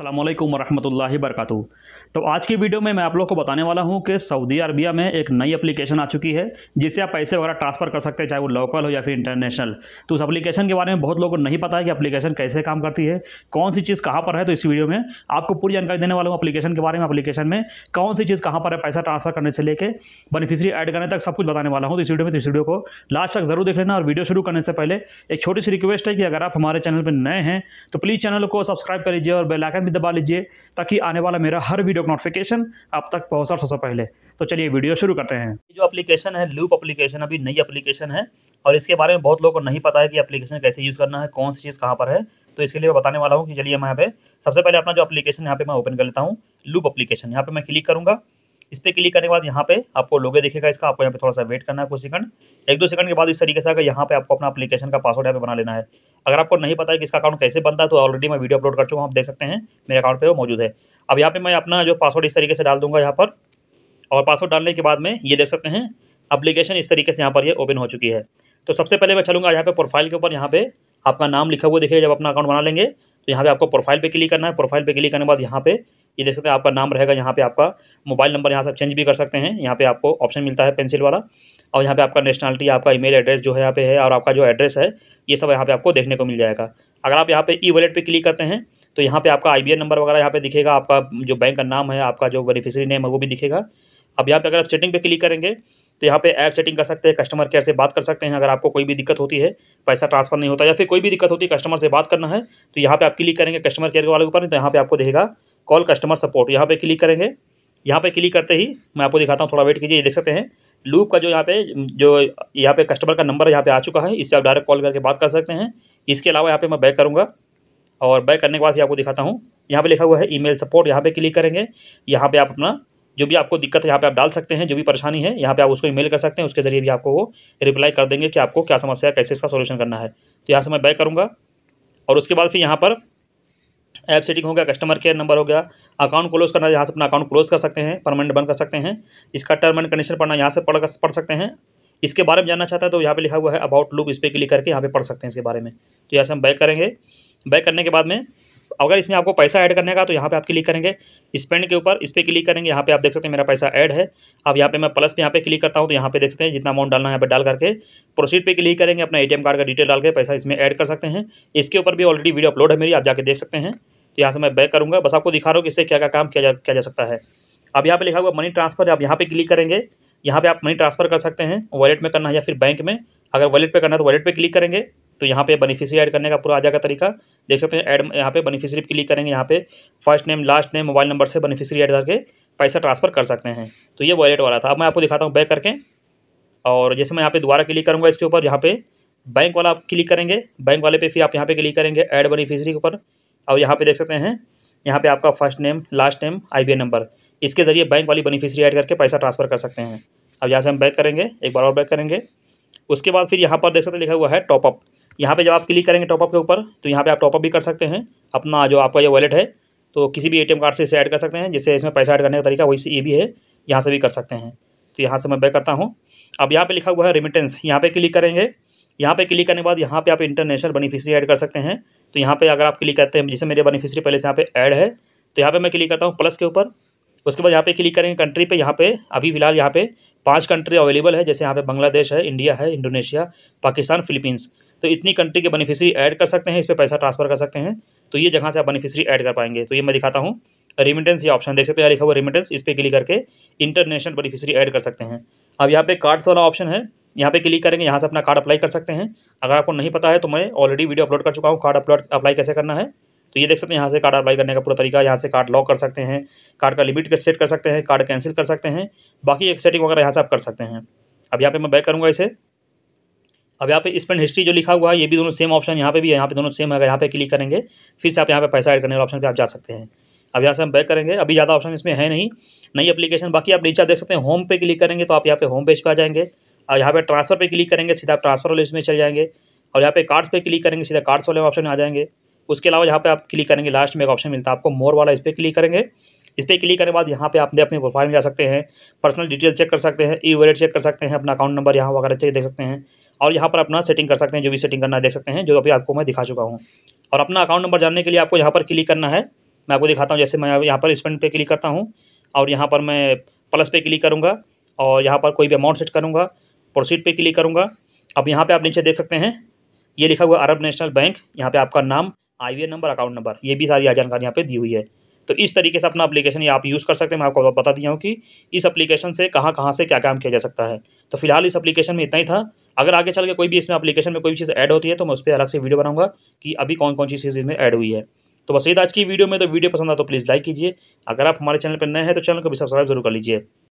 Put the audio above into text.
अल्लाम वरहमल वरक तो आज की वीडियो में मैं आप लोग को बताने वाला हूं कि सऊदी अरबिया में एक नई एप्लीकेशन आ चुकी है जिससे आप पैसे वगैरह ट्रांसफ़र कर सकते हैं चाहे वो लोकल हो या फिर इंटरनेशनल तो उस एप्लीकेशन के बारे में बहुत लोगों को नहीं पता है कि एप्लीकेशन कैसे काम करती है कौन सी चीज़ कहाँ पर है तो इस वीडियो में आपको पूरी जानकारी देने वाला हूँ अपलीकेशन के बारे में अपलीकेशन में कौन सी चीज़ कहाँ पर है पैसा ट्रांसफर करने से लेकर बेनिफिशरी एड करने तक सब कुछ बताने वाला हूँ तो इस वीडियो में तो इस वीडियो को लास्ट तक जरूर देख लेना और वीडियो शुरू करने से पहले एक छोटी सी रिक्वेस्ट है कि अगर आप हमारे चैनल पर नए हैं तो प्लीज़ चैनल को सब्सक्राइब कर लीजिए और बेलाइकन भी दबा लीजिए ताकि आने वाला मेरा हर वीडियो का नोटिफिकेशन आप तक पहुँचा सबसे पहले तो चलिए वीडियो शुरू करते हैं जो एप्लीकेशन है लूप एप्लीकेशन अभी नई एप्लीकेशन है और इसके बारे में बहुत लोगों को नहीं पता है कि एप्लीकेशन कैसे यूज़ करना है कौन सी चीज़ कहाँ पर है तो इसके लिए मैं बताने वाला हूँ कि चलिए मैं यहाँ पे सबसे पहले अपना जो एप्लीकेशन यहाँ पे मैं ओपन कर लेता हूँ लूप अपलीकेशन यहाँ पे मैं क्लिक करूँगा इस पर क्लिक करने के बाद यहाँ पे आपको लोगे दिखेगा इसका आपको यहाँ पे थोड़ा सा वेट करना है कुछ सेकंड एक दो सेकंड के बाद इस तरीके से अगर यहाँ पे आपको अपना अपलीकेशन का पासवर्ड यहाँ पे बना लेना है अगर आपको नहीं पता है कि इसका अकाउंट कैसे बनता है तो ऑलरेडी मैं वीडियो अपलोड कर चुका हूँ आप देख सकते हैं मेरे अकाउंट पर वो मौजूद है अब यहाँ पर मैं अपना जो पासवर्ड इस तरीके से डाल दूँगा यहाँ पर और पासवर्ड डालने के बाद में ये देख सकते हैं अपलीकेशन इस तरीके से यहाँ पर ये ओपन हो चुकी है तो सबसे पहले मैं चलूँगा यहाँ पर प्रोफाइल के ऊपर यहाँ पे आपका नाम लिखा हुआ दिखेगा जब अपना अकाउंट बना लेंगे तो यहाँ पे आपको प्रोफाइल पे क्लिक करना है प्रोफाइल पे क्लिक करने के बाद यहाँ पे ये देख सकते हैं आपका नाम रहेगा यहाँ पे आपका मोबाइल नंबर यहाँ से आप चेंज भी कर सकते हैं यहाँ पे आपको ऑप्शन मिलता है पेंसिल वाला और यहाँ पे आपका नेशनलिटी आपका ईमेल एड्रेस जो है यहाँ पे है और आपका जो एड्रेस है ये सब यहाँ पे आपको देखने को मिल जाएगा अगर आप यहाँ पे ई वॉलेट पर क्लिक करते हैं तो यहाँ पर आपका आई नंबर वगैरह यहाँ पे दिखेगा आपका जो बैंक का नाम है आपका जो बेनिफिशरी नेम है वो भी दिखेगा अब यहाँ पे अगर आप सेटिंग पे क्लिक करेंगे तो यहाँ पे ऐप सेटिंग कर सकते हैं कस्टमर केयर से बात कर सकते हैं अगर आपको कोई भी दिक्कत होती है पैसा ट्रांसफर नहीं होता या फिर कोई भी दिक्कत होती है कस्टमर से बात करना है तो यहाँ पे आप क्लिक करेंगे कस्टमर केयर के वाले ऊपर नहीं तो यहाँ पे आपको देखेगा कॉल कस्टमर सपोर्ट यहाँ पे क्लिक करेंगे यहाँ पे क्लिक करते ही मैं आपको दिखाता हूँ थोड़ा वेट कीजिए ये देख सकते हैं लूप का जो यहाँ पे जो यहाँ पे कस्टमर का नंबर यहाँ पे आ चुका है इससे आप डायरेक्ट कॉल करके बात कर सकते हैं इसके अलावा यहाँ पे मैं बैक करूँगा और बैक करने के बाद भी आपको दिखाता हूँ यहाँ पर लिखा हुआ है ई सपोर्ट यहाँ पर क्लिक करेंगे यहाँ पर आप अपना जो भी आपको दिक्कत है यहाँ पे आप डाल सकते हैं जो भी परेशानी है यहाँ पे आप उसको ईमेल कर सकते हैं उसके जरिए भी आपको वो रिप्लाई कर देंगे कि आपको क्या समस्या है कैसे इसका सोल्यूशन करना है तो यहाँ से मैं बैक करूँगा और उसके बाद फिर यहाँ पर ऐप सेटिंग हो गया कस्टमर केयर नंबर हो गया अकाउंट क्लोज करना यहाँ से अपना अकाउंट क्लोज कर सकते हैं परमानेंट बंद कर सकते हैं इसका टर्म एंड कंडीशन पढ़ना यहाँ से पढ़ पढ़ सकते हैं इसके बारे में जानना चाहता है तो यहाँ पे लिखा हुआ है अबाउट लुक इस पर क्लिक करके यहाँ पे पढ़ सकते हैं इसके बारे में तो यहाँ से हम बैक करेंगे बैक करने के बाद में अगर इसमें आपको पैसा ऐड करने का तो यहाँ पे आप क्लिक करेंगे स्पेंड के ऊपर इस पर क्लिक करेंगे यहाँ पे आप देख सकते हैं मेरा पैसा ऐड है अब यहाँ पे मैं प्लस पे यहाँ पे क्लिक करता हूँ तो यहाँ पे देख सकते हैं जितना अमाउंट डालना है यहाँ पे डाल करके प्रोसीड पे क्लिक करेंगे अपना एटीएम कार्ड का डिटेल डाल के पैसा इसमें ऐड कर सकते हैं इसके ऊपर भी ऑलरेडी वीडियो अपलोड है मेरी आप जाकर देख सकते हैं तो यहाँ से मैं बैक करूँगा बस आपको दिखा रहा हूँ कि इससे क्या क्या काम किया जा किया जा सकता है अब यहाँ पे लिखा हुआ मनी ट्रांसफ़र आप यहाँ पे क्लिक करेंगे यहाँ पे आप मनी ट्रांसफ़र कर सकते हैं वॉलेट में करना है या फिर बैंक में अगर वॉलेट पे करना है तो वॉलेट पे क्लिक करेंगे तो यहाँ पे बेनिफिशियरी ऐड करने का पूरा आ जाएगा तरीका देख सकते हैं ऐड यहाँ पे बेनिफिशियरी क्लिक करेंगे यहाँ पे first name last name mobile number से बेनिफिशियरी ऐड करके पैसा ट्रांसफ़र कर सकते हैं तो ये वॉलेट वाला था अब मैं आपको दिखाता हूँ बैक करके और जैसे मैं यहाँ पे दोबारा क्लिक करूँगा इसके ऊपर यहाँ पे बैंक वाला आप क्लिक करेंगे बैंक वाले पे फिर आप यहाँ पे क्लिक करेंगे ऐड बेनिफिशियरी के ऊपर और यहाँ पे देख सकते हैं यहाँ पे आपका फर्स्ट नेम लास्ट नेम आई नंबर इसके ज़रिए बैंक वाली बेनिफिशियरी ऐड करके पैसा ट्रांसफ़र कर सकते हैं अब यहाँ से हम बैक करेंगे एक बार और बैक करेंगे उसके बाद फिर यहाँ पर देख सकते हैं लिखा हुआ है टॉपअप यहाँ पर जब आप क्लिक करेंगे टॉपअप के ऊपर तो यहाँ पर आप टॉपअप भी कर सकते हैं अपना जो आपका ये वॉलेट है तो किसी भी ए कार्ड से इसे ऐड कर सकते हैं जिससे इसमें पैसा ऐड करने का तरीका वही ये भी है यहाँ से भी कर सकते हैं तो यहाँ से मैं बैक करता हूँ अब यहाँ पर लिखा हुआ है रिमिटेंस यहाँ पर क्लिक करेंगे यहाँ पे क्लिक करने के बाद यहाँ पे आप इंटरनेशनल बेनिफिशियरी ऐड कर सकते हैं तो यहाँ पे अगर आप क्लिक करते हैं जैसे मेरे बेनिफिशियरी पहले से यहाँ पे ऐड है तो यहाँ पे मैं क्लिक करता हूँ प्लस के ऊपर उसके बाद यहाँ पे क्लिक करेंगे कंट्री पे यहाँ पे अभी फिलहाल यहाँ पे पांच कंट्री अवेलेबल है जैसे यहाँ पे बांग्लादेश है इंडिया है इंडोनेशिया पाकिस्तान फिलीपींस तो इतनी कंट्री के बेनिफिशरी ऐड कर सकते हैं इस पर पैसा ट्रांसफर कर सकते हैं तो ये जगह से आप बेनिफिशरी ऐड कर पाएंगे तो ये मैं दिखाता हूँ रिमिटेंस ये ऑप्शन देख सकते हैं यहाँ लिखा हुआ रिमिटेंस इस पर क्लिक करके इंटरनेशनल बेनिफिशरी ऐड कर सकते हैं अब यहाँ पे कार्ड्स वाला ऑप्शन है यहाँ पे क्लिक करेंगे यहाँ से अपना कार्ड अप्लाई कर सकते हैं अगर आपको नहीं पता है तो मैं ऑलरेडी वीडियो अपलोड कर चुका हूँ कार्ड अपलोड अप्लाई कैसे करना है तो ये देख सकते हैं यहाँ से कार्ड अप्लाई करने का पूरा तरीका यहाँ से कार्ड लॉक कर सकते हैं कार्ड का लिमिट सेट कर सकते हैं कार्ड कैंसिल कर सकते हैं बाकी एक सेटिंग वगैरह यहाँ से आप कर सकते हैं अब यहाँ पे मैं बैक करूँगा इसे अब यहाँ पे स्पेंड हिस्ट्री जो लिखा हुआ है ये भी दोनों सेम ऑप्शन यहाँ पे भी है यहाँ पे दोनों सेम है यहाँ पे क्लिक करेंगे फिर से आप यहाँ पे पैसा ऐड करने वाले ऑप्शन पे आप जा सकते हैं अब यहाँ से हम बैक करेंगे अभी ज़्यादा ऑप्शन इसमें है नहीं नई अपलीकेशन बाकी आप नीचे आप देख सकते हैं होम पे क्लिक करेंगे तो आप यहाँ पे होम पेज पर आ जाएंगे और यहाँ पे ट्रांसफर पे क्लिक करेंगे सीधा आप ट्रांसफर वाले इसमें चले जाएंगे और यहाँ पे कार्ड्स पे क्लिक करेंगे सीधा कार्ड्स वाले ऑप्शन में आ जाएंगे उसके अलावा यहाँ पे आप क्लिक करेंगे लास्ट में एक ऑप्शन मिलता है आपको मोर वाला इस पर क्लिक करेंगे इस पर क्लिक करने के बाद यहाँ पे आपने अपने प्रोफाइल में जा सकते हैं पर्सनल डिटेल चेक कर सकते हैं ई वॉलेट चेक कर सकते हैं अपना अकाउंट नंबर यहाँ वगैरह चेक देख सकते हैं और यहाँ पर अपना सेटिंग कर सकते हैं जो भी सेटिंग करना देख सकते हैं जो अभी आपको मैं दिखा चुका हूँ और अपना अकाउंट नंबर जानने के लिए आपको यहाँ पर क्लिक करना है मैं आपको दिखाता हूँ जैसे मैं यहाँ पर स्पेंड पे क्लिक करता हूँ और यहाँ पर मैं प्लस पे क्लिक करूँगा और यहाँ पर कोई भी अमाउंट सेट करूँगा प्रोसीड पे क्लिक करूँगा अब यहाँ पर आप नीचे देख सकते हैं ये लिखा हुआ अरब नेशनल बैंक यहाँ पर आपका नाम आई नंबर अकाउंट नंबर ये भी सारी जानकारी यहाँ पर दी हुई है तो इस तरीके से अपना अप्लीकेशन ये आप यूज़ कर सकते हैं मैं आपको बता दिया हूँ कि इस अप्लीकेशन से कहाँ कहाँ से क्या काम किया जा सकता है तो फिलहाल इस अपलीकेशन में इतना ही था अगर आगे चल के कोई भी इसमें अपलीकेशन में कोई भी चीज़ ऐड होती है तो मैं उस पर अलग से वीडियो बनाऊंगा कि अभी कौन कौन सी चीज़ इसमें ऐड हुई है तो बस ये आज की वीडियो में तो वीडियो पसंद आता तो प्लीज़ लाइक कीजिए अगर आप हमारे चैनल पर नए हैं तो चैनल को भी सब्सक्राइब जरूर कर लीजिए